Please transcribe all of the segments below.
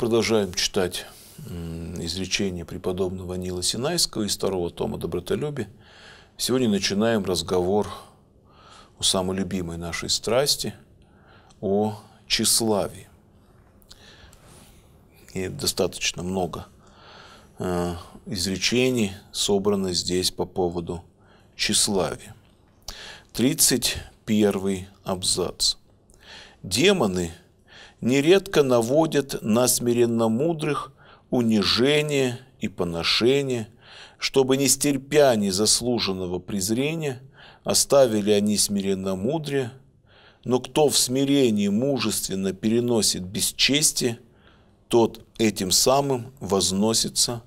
продолжаем читать изречение преподобного Нила Синайского из второго тома «Добротолюбие». Сегодня начинаем разговор о самой любимой нашей страсти, о тщеславии. И достаточно много э, изречений собрано здесь по поводу тщеславия. 31 абзац. Демоны – нередко наводят на смиренно мудрых унижение и поношение, чтобы, не стерпя незаслуженного презрения, оставили они смиренно мудрее, но кто в смирении мужественно переносит бесчестие, тот этим самым возносится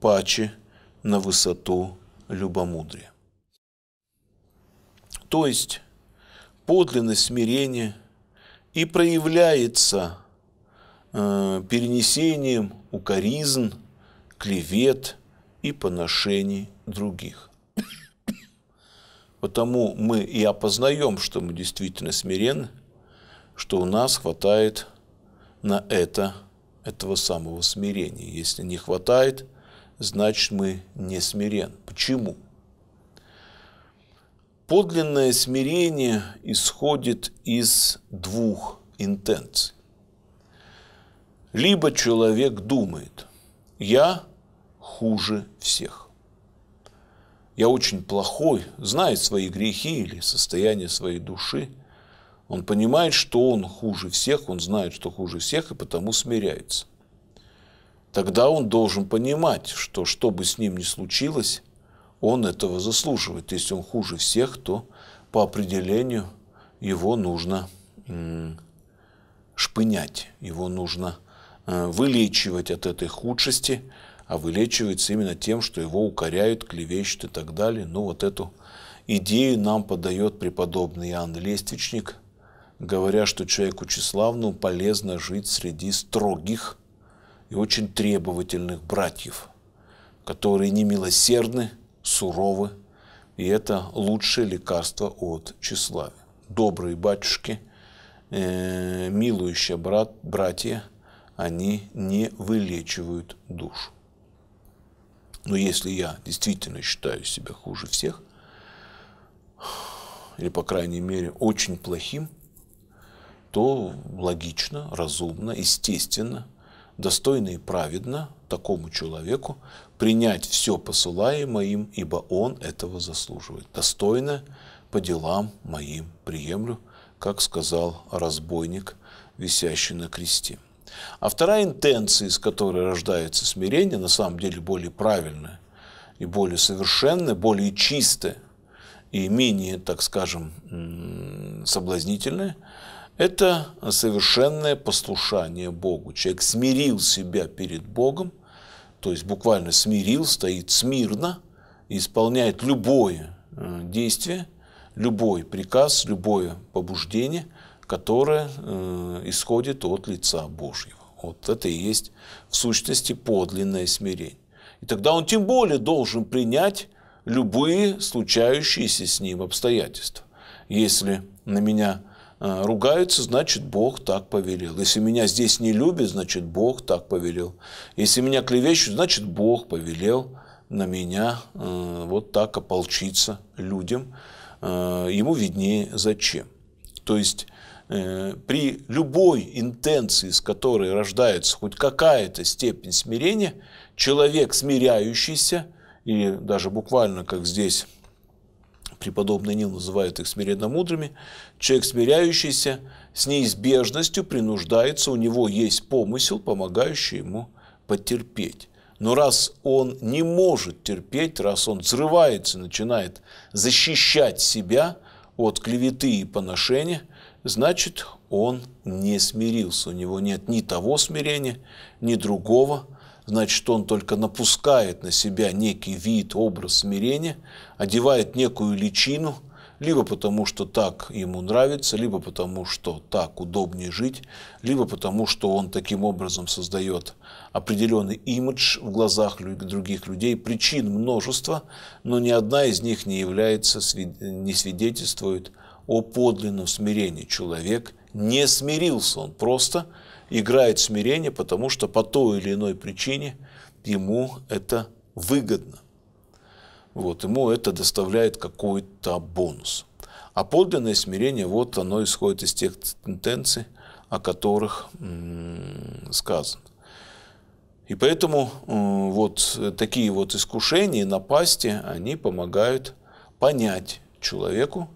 паче на высоту любомудрия. То есть подлинность смирения – и проявляется э, перенесением укоризн, клевет и поношений других. Потому мы и опознаем, что мы действительно смирены, что у нас хватает на это, этого самого смирения. Если не хватает, значит мы не смирен. Почему? подлинное смирение исходит из двух интенций. Либо человек думает, я хуже всех. Я очень плохой, знает свои грехи или состояние своей души. Он понимает, что он хуже всех, он знает, что хуже всех, и потому смиряется. Тогда он должен понимать, что что бы с ним ни случилось, он этого заслуживает. Если он хуже всех, то по определению его нужно шпынять, его нужно э, вылечивать от этой худшести, а вылечивается именно тем, что его укоряют, клевещут и так далее. Но ну, вот эту идею нам подает преподобный Иоанн Лествичник, говоря, что человеку тщеславному полезно жить среди строгих и очень требовательных братьев, которые не милосердны, суровы, и это лучшее лекарство от тщеславия. Добрые батюшки, э, милующие брат, братья, они не вылечивают душу. Но если я действительно считаю себя хуже всех, или, по крайней мере, очень плохим, то логично, разумно, естественно – достойно и праведно такому человеку принять все посылаемое им, ибо он этого заслуживает. Достойно по делам моим приемлю, как сказал разбойник, висящий на кресте. А вторая интенция, из которой рождается смирение, на самом деле более правильная и более совершенная, более чистая и менее, так скажем, соблазнительная – это совершенное послушание Богу. Человек смирил себя перед Богом, то есть буквально смирил, стоит смирно, исполняет любое э, действие, любой приказ, любое побуждение, которое э, исходит от лица Божьего. Вот это и есть в сущности подлинное смирение. И тогда он тем более должен принять любые случающиеся с ним обстоятельства. Если на меня а, ругаются, значит, Бог так повелел. Если меня здесь не любят, значит, Бог так повелел. Если меня клевещут, значит, Бог повелел на меня э, вот так ополчиться людям. Э, ему виднее зачем. То есть, э, при любой интенции, с которой рождается хоть какая-то степень смирения, человек смиряющийся, и даже буквально, как здесь преподобный Нил называет их смиренно мудрыми, человек, смиряющийся с неизбежностью, принуждается, у него есть помысел, помогающий ему потерпеть. Но раз он не может терпеть, раз он взрывается, начинает защищать себя от клеветы и поношения, значит, он не смирился. У него нет ни того смирения, ни другого значит, он только напускает на себя некий вид, образ смирения, одевает некую личину, либо потому, что так ему нравится, либо потому, что так удобнее жить, либо потому, что он таким образом создает определенный имидж в глазах других людей. Причин множество, но ни одна из них не является, не свидетельствует о подлинном смирении. Человек не смирился, он просто – играет смирение, потому что по той или иной причине ему это выгодно. Вот, ему это доставляет какой-то бонус. А подлинное смирение, вот оно исходит из тех тенденций, о которых сказано. И поэтому вот такие вот искушения напасти, они помогают понять человеку,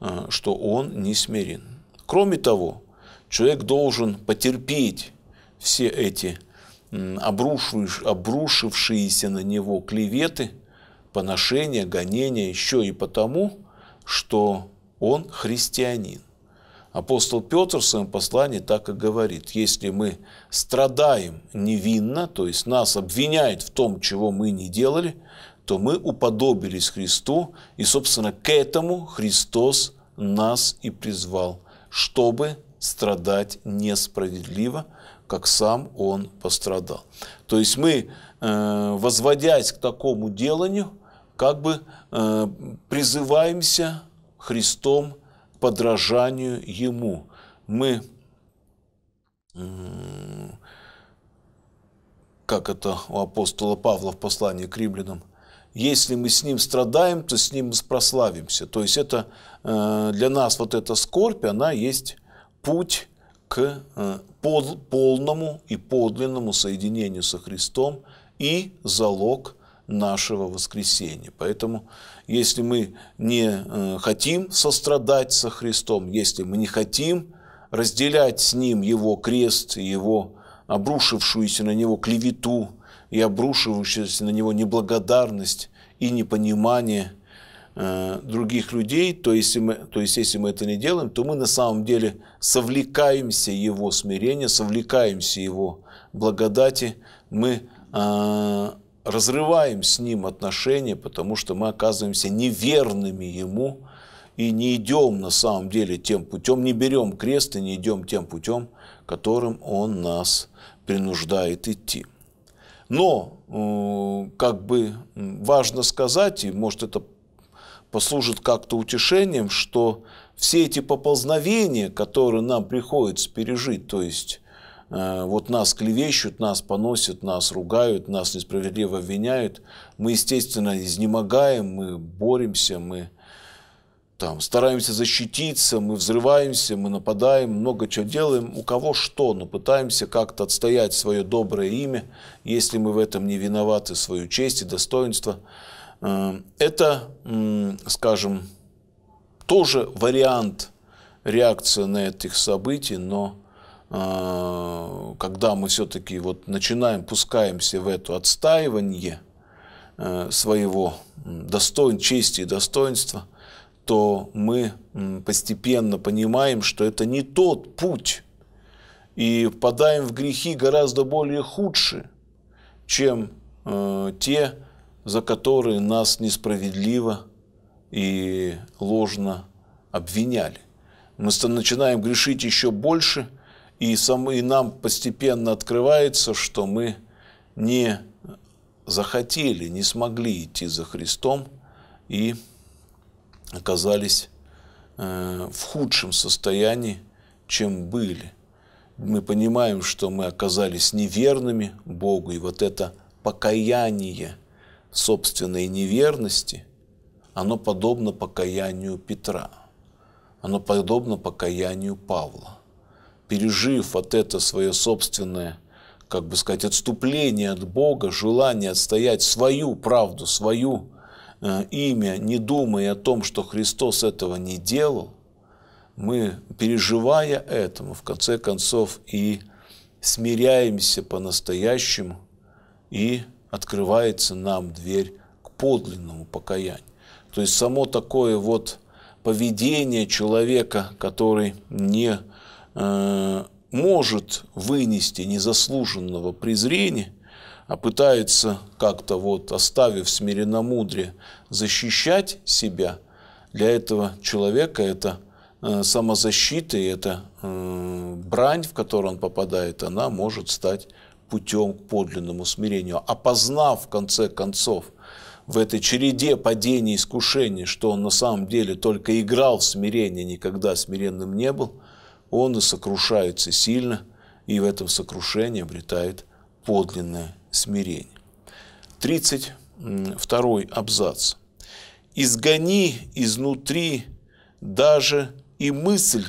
э, что он не смирен. Кроме того, человек должен потерпеть все эти обрушившиеся на него клеветы, поношения, гонения, еще и потому, что он христианин. Апостол Петр в своем послании так и говорит, если мы страдаем невинно, то есть нас обвиняют в том, чего мы не делали, то мы уподобились Христу, и, собственно, к этому Христос нас и призвал, чтобы страдать несправедливо, как сам он пострадал. То есть мы, э, возводясь к такому деланию, как бы э, призываемся Христом к подражанию Ему. Мы, э, как это у апостола Павла в послании к римлянам, если мы с ним страдаем, то с ним прославимся. То есть это для нас вот эта скорбь, она есть путь к э, полному и подлинному соединению со Христом и залог нашего воскресения. Поэтому, если мы не э, хотим сострадать со Христом, если мы не хотим разделять с Ним Его крест, Его обрушившуюся на Него клевету и обрушивающуюся на Него неблагодарность и непонимание – Э, других людей, то если, мы, то есть если мы это не делаем, то мы на самом деле совлекаемся его смирения, совлекаемся его благодати, мы э, разрываем с ним отношения, потому что мы оказываемся неверными ему и не идем на самом деле тем путем, не берем крест и не идем тем путем, которым он нас принуждает идти. Но э, как бы важно сказать, и может это послужит как-то утешением, что все эти поползновения, которые нам приходится пережить, то есть э, вот нас клевещут, нас поносят, нас ругают, нас несправедливо обвиняют. Мы, естественно, изнемогаем, мы боремся, мы там, стараемся защититься, мы взрываемся, мы нападаем, много чего делаем. У кого что, но пытаемся как-то отстоять свое доброе имя, если мы в этом не виноваты, свою честь и достоинство. Эм, это, скажем, тоже вариант реакции на этих событий, но э, когда мы все-таки вот начинаем, пускаемся в это отстаивание э, своего достоин, чести и достоинства, то мы постепенно понимаем, что это не тот путь, и впадаем в грехи гораздо более худшие, чем э, те за которые нас несправедливо и ложно обвиняли. Мы начинаем грешить еще больше, и, сам, и нам постепенно открывается, что мы не захотели, не смогли идти за Христом и оказались э, в худшем состоянии, чем были. Мы понимаем, что мы оказались неверными Богу, и вот это покаяние – собственной неверности, оно подобно покаянию Петра, оно подобно покаянию Павла. Пережив вот это свое собственное, как бы сказать, отступление от Бога, желание отстоять свою правду, свою э, имя, не думая о том, что Христос этого не делал, мы, переживая этому, в конце концов и смиряемся по-настоящему и открывается нам дверь к подлинному покаянию. То есть само такое вот поведение человека, который не э, может вынести незаслуженного презрения, а пытается как-то вот, оставив смиренномудрие, защищать себя, для этого человека это э, самозащита, и это э, брань, в которую он попадает, она может стать путем к подлинному смирению, опознав в конце концов в этой череде падений и искушений, что он на самом деле только играл в смирение, никогда смиренным не был, он и сокрушается сильно, и в этом сокрушении обретает подлинное смирение. 32 абзац. «Изгони изнутри даже и мысль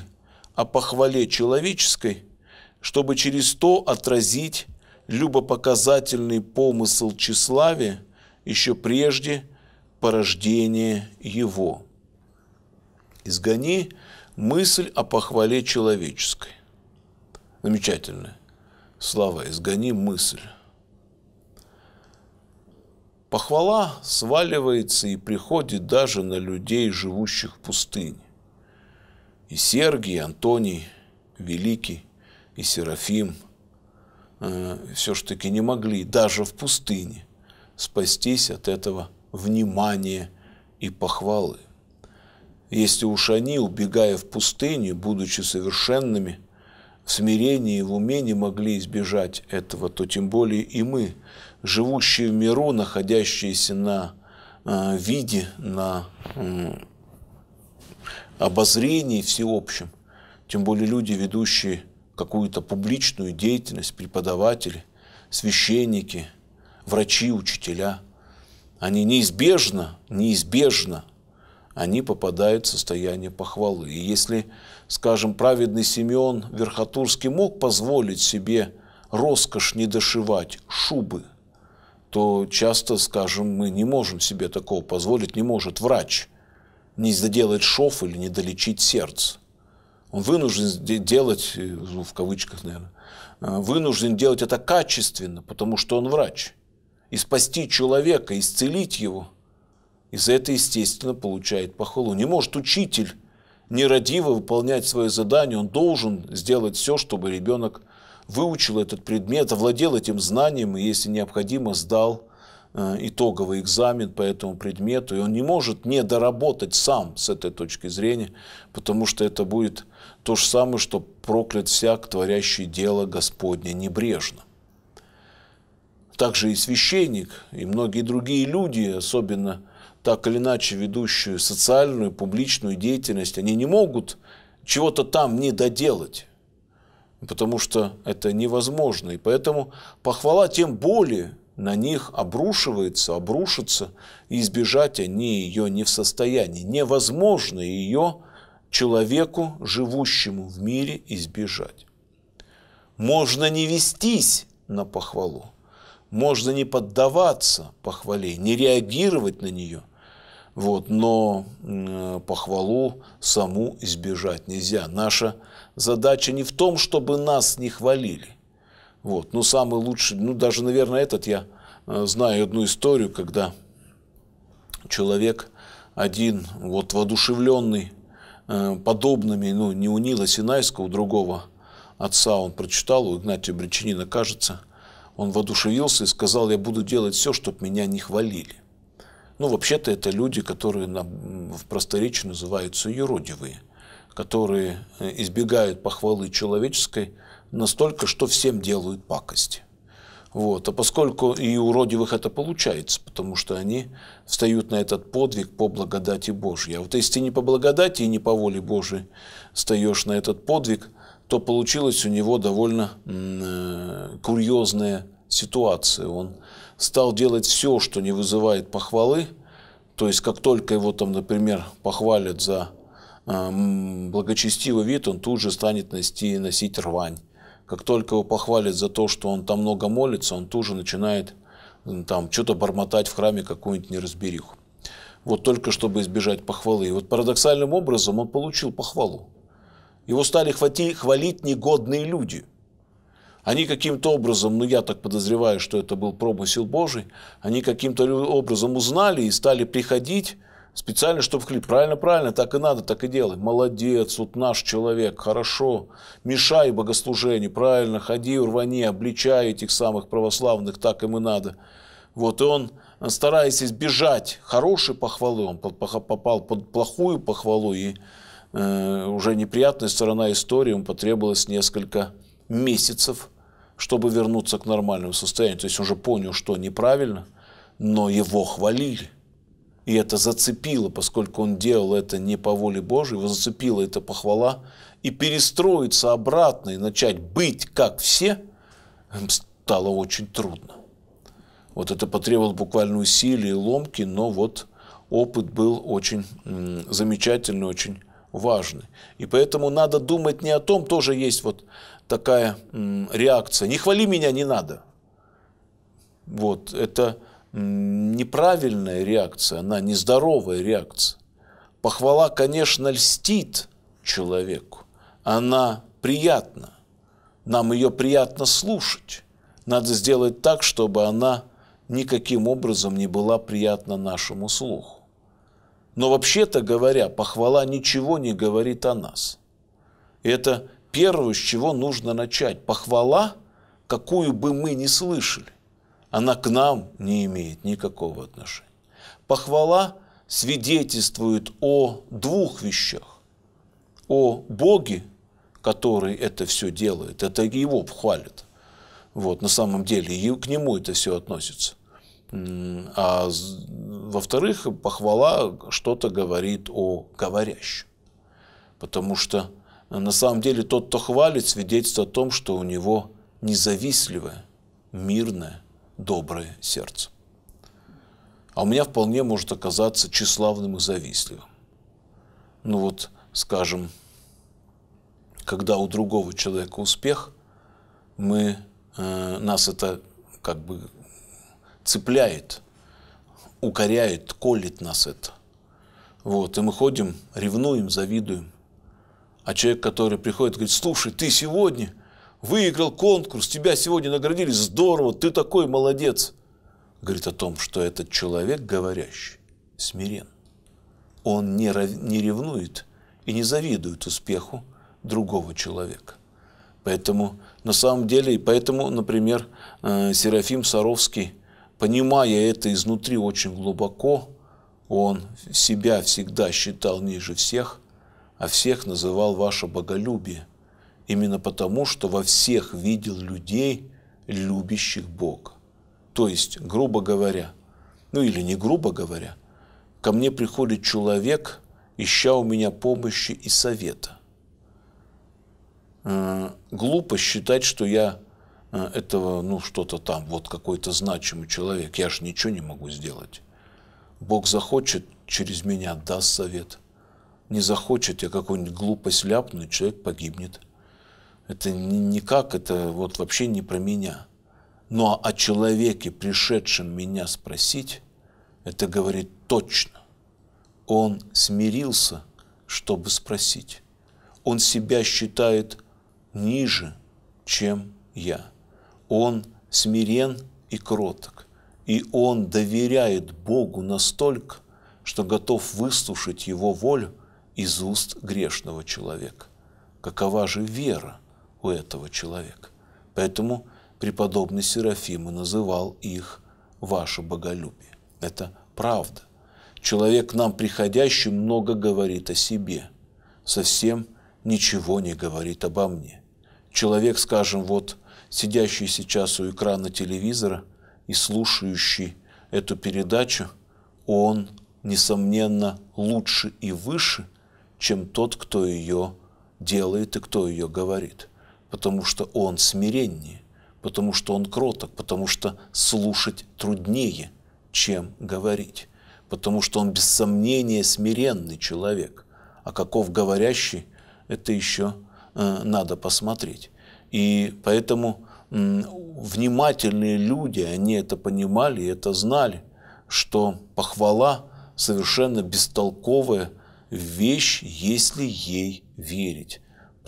о похвале человеческой, чтобы через то отразить любопоказательный помысл тщеславия еще прежде порождения его. Изгони мысль о похвале человеческой. Замечательная слова, изгони мысль. Похвала сваливается и приходит даже на людей, живущих в пустыне. И Сергий, и Антоний, Великий, и Серафим – э, все-таки не могли даже в пустыне спастись от этого внимания и похвалы. Если уж они, убегая в пустыню, будучи совершенными, в смирении и в уме не могли избежать этого, то тем более и мы, живущие в миру, находящиеся на э, виде, на э, обозрении всеобщем, тем более люди, ведущие какую-то публичную деятельность преподаватели, священники, врачи, учителя, они неизбежно, неизбежно, они попадают в состояние похвалы. И если, скажем, праведный Симеон Верхотурский мог позволить себе роскошь не дошивать шубы, то часто, скажем, мы не можем себе такого позволить, не может врач не доделать шов или не долечить сердце. Он вынужден делать, э, в кавычках, наверное, э, вынужден делать это качественно, потому что он врач. И спасти человека, исцелить его, и за это, естественно, получает похвалу. Не может учитель нерадиво выполнять свое задание, он должен сделать все, чтобы ребенок выучил этот предмет, овладел этим знанием и, если необходимо, сдал Э, итоговый экзамен по этому предмету, и он не может не доработать сам с этой точки зрения, потому что это будет то же самое, что проклят всяк, творящий дело Господне небрежно. Также и священник, и многие другие люди, особенно так или иначе ведущую социальную, публичную деятельность, они не могут чего-то там не доделать, потому что это невозможно. И поэтому похвала тем более – на них обрушивается, обрушится, и избежать они ее не в состоянии. Невозможно ее человеку, живущему в мире, избежать. Можно не вестись на похвалу, можно не поддаваться похвале, не реагировать на нее, вот, но похвалу саму избежать нельзя. Наша задача не в том, чтобы нас не хвалили, вот. Но ну, самый лучший, ну даже, наверное, этот я э, знаю одну историю, когда человек один, вот воодушевленный э, подобными, ну не у Нила Синайского, у другого отца он прочитал, у Игнатия Бречанина, кажется, он воодушевился и сказал, я буду делать все, чтобы меня не хвалили. Ну, вообще-то это люди, которые на, в просторечии называются юродивые, которые э, избегают похвалы человеческой, настолько, что всем делают пакости. Вот. А поскольку и уродивых это получается, потому что они встают на этот подвиг по благодати Божьей. А вот если ты не по благодати и не по воле Божьей встаешь на этот подвиг, то получилась у него довольно э, курьезная ситуация. Он стал делать все, что не вызывает похвалы. То есть, как только его там, например, похвалят за а, благочестивый вид, он тут же станет носить, носить рвань как только его похвалят за то, что он там много молится, он тоже начинает там что-то бормотать в храме какую-нибудь неразбериху. Вот только чтобы избежать похвалы. И вот парадоксальным образом он получил похвалу. Его стали хватить, хвалить негодные люди. Они каким-то образом, ну я так подозреваю, что это был промысел Божий, они каким-то образом узнали и стали приходить Специально, чтобы в клип. Правильно, правильно, так и надо, так и делай. Молодец, вот наш человек, хорошо. Мешай богослужению, правильно, ходи, в рвани, обличай этих самых православных, так им и надо. Вот, и он, э, стараясь избежать хорошей похвалы, он попал под плохую похвалу, и э, уже неприятная сторона истории, ему потребовалось несколько месяцев, чтобы вернуться к нормальному состоянию. То есть он уже понял, что неправильно, но его хвалили. И это зацепило, поскольку он делал это не по воле Божьей, его зацепила эта похвала. И перестроиться обратно и начать быть как все эм, стало очень трудно. Вот это потребовало буквально усилий и ломки, но вот опыт был очень замечательный, очень важный. И поэтому надо думать не о том, тоже есть вот такая реакция. Не хвали меня, не надо. Вот, это неправильная реакция, она нездоровая реакция. Похвала, конечно, льстит человеку, она приятна, нам ее приятно слушать. Надо сделать так, чтобы она никаким образом не была приятна нашему слуху. Но вообще-то говоря, похвала ничего не говорит о нас. И это первое, с чего нужно начать. Похвала, какую бы мы ни слышали, она к нам не имеет никакого отношения. Похвала свидетельствует о двух вещах. О Боге, который это все делает, это его хвалит. Вот, на самом деле, и к нему это все относится. А во-вторых, похвала что-то говорит о говорящем. Потому что э, на самом деле тот, кто хвалит, свидетельствует о том, что у него независливое, мирное доброе сердце. А у меня вполне может оказаться тщеславным и завистливым. Ну вот, скажем, когда у другого человека успех, мы, э, нас это как бы цепляет, укоряет, колет нас это. Вот, и мы ходим, ревнуем, завидуем. А человек, который приходит, говорит, слушай, ты сегодня выиграл конкурс, тебя сегодня наградили, здорово, ты такой молодец. Говорит о том, что этот человек говорящий, смирен. Он не, не ревнует и не завидует успеху другого человека. Поэтому, на самом деле, поэтому, например, э, Серафим Саровский, понимая это изнутри очень глубоко, он себя всегда считал ниже всех, а всех называл ваше боголюбие. Именно потому, что во всех видел людей, любящих Бога. То есть, грубо говоря, ну или не грубо говоря, ко мне приходит человек, ища у меня помощи и совета. Э, глупо считать, что я э, этого, ну, что-то там, вот какой-то значимый человек, я же ничего не могу сделать. Бог захочет, через меня даст совет. Не захочет, я какую-нибудь глупость ляпну, и человек погибнет. Это никак, это вот вообще не про меня. Но ну, а о человеке, пришедшем меня спросить, это говорит точно. Он смирился, чтобы спросить. Он себя считает ниже, чем я. Он смирен и кроток. И он доверяет Богу настолько, что готов выслушать его волю из уст грешного человека. Какова же вера, у этого человека. Поэтому преподобный Серафим и называл их «ваше боголюбие». Это правда. Человек к нам приходящий много говорит о себе, совсем ничего не говорит обо мне. Человек, скажем, вот сидящий сейчас у экрана телевизора и слушающий эту передачу, он, несомненно, лучше и выше, чем тот, кто ее делает и кто ее говорит потому что он смиреннее, потому что он кроток, потому что слушать труднее, чем говорить, потому что он без сомнения смиренный человек, а каков говорящий, это еще э, надо посмотреть. И поэтому э, внимательные люди, они это понимали, это знали, что похвала совершенно бестолковая вещь, если ей верить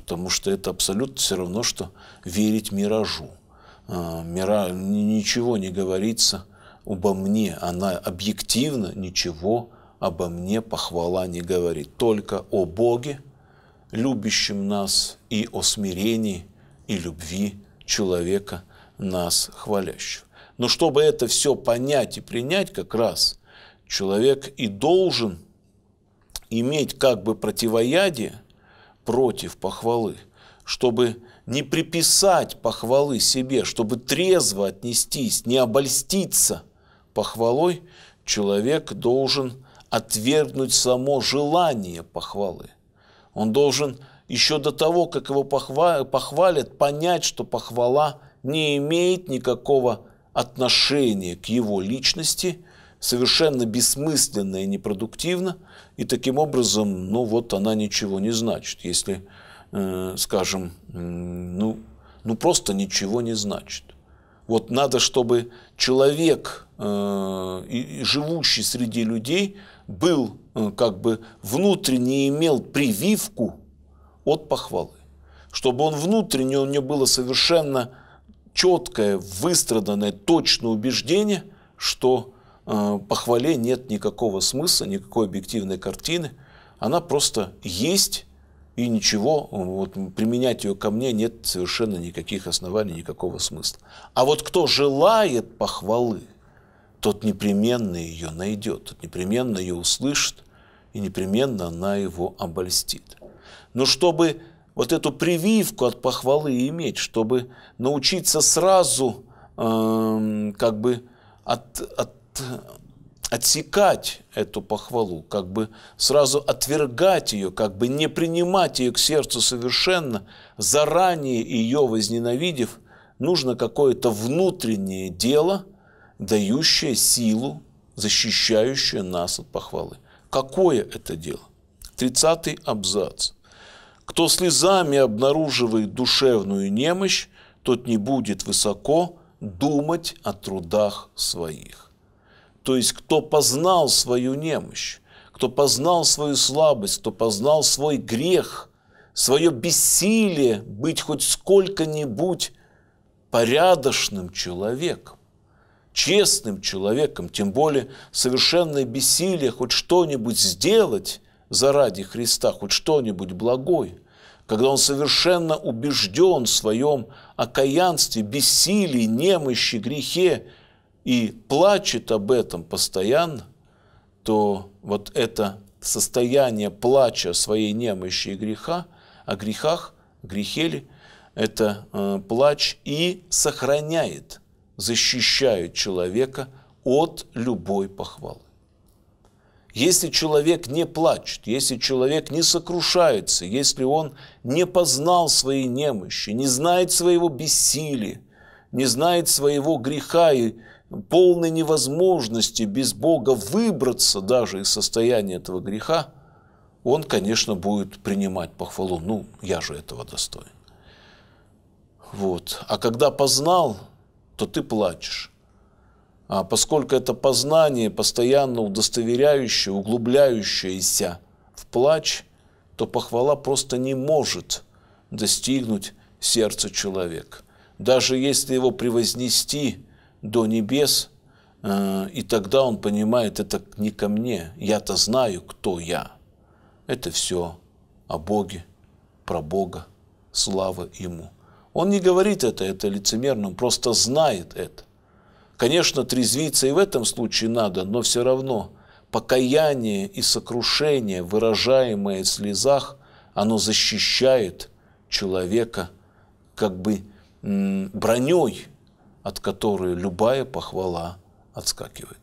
потому что это абсолютно все равно, что верить миражу. А, мира, ничего не говорится обо мне, она объективно ничего обо мне похвала не говорит, только о Боге, любящем нас, и о смирении и любви человека, нас хвалящего. Но чтобы это все понять и принять, как раз человек и должен иметь как бы противоядие против похвалы, чтобы не приписать похвалы себе, чтобы трезво отнестись, не обольститься похвалой, человек должен отвергнуть само желание похвалы. Он должен еще до того, как его похвалят, понять, что похвала не имеет никакого отношения к его личности, совершенно бессмысленно и непродуктивно, и таким образом, ну вот она ничего не значит, если, э, скажем, ну, ну просто ничего не значит. Вот надо, чтобы человек, э, живущий среди людей, был э, как бы внутренне имел прививку от похвалы, чтобы он внутренне, у него было совершенно четкое, выстраданное, точное убеждение, что а, похвале нет никакого смысла, никакой объективной картины. Она просто есть, и ничего, вот, применять ее ко мне нет совершенно никаких оснований, никакого смысла. А вот кто желает похвалы, тот непременно ее найдет, тот непременно ее услышит, и непременно она его обольстит. Но чтобы вот эту прививку от похвалы иметь, чтобы научиться сразу э, как бы от, от отсекать эту похвалу, как бы сразу отвергать ее, как бы не принимать ее к сердцу совершенно, заранее ее возненавидев, нужно какое-то внутреннее дело, дающее силу, защищающее нас от похвалы. Какое это дело? Тридцатый абзац. Кто слезами обнаруживает душевную немощь, тот не будет высоко думать о трудах своих. То есть, кто познал свою немощь, кто познал свою слабость, кто познал свой грех, свое бессилие быть хоть сколько-нибудь порядочным человеком, честным человеком, тем более совершенное бессилие хоть что-нибудь сделать заради Христа, хоть что-нибудь благое, когда он совершенно убежден в своем окаянстве, бессилии, немощи, грехе, и плачет об этом постоянно, то вот это состояние плача своей немощи и греха, о грехах, грехели, это э, плач и сохраняет, защищает человека от любой похвалы. Если человек не плачет, если человек не сокрушается, если он не познал своей немощи, не знает своего бессилия, не знает своего греха и полной невозможности без Бога выбраться даже из состояния этого греха, он, конечно, будет принимать похвалу. Ну, я же этого достоин. Вот. А когда познал, то ты плачешь. А поскольку это познание, постоянно удостоверяющее, углубляющееся в плач, то похвала просто не может достигнуть сердца человека. Даже если его превознести – до небес, э, и тогда он понимает, это не ко мне, я-то знаю, кто я. Это все о Боге, про Бога, слава Ему. Он не говорит это, это лицемерно, он просто знает это. Конечно, трезвиться и в этом случае надо, но все равно покаяние и сокрушение, выражаемое в слезах, оно защищает человека как бы броней от которой любая похвала отскакивает.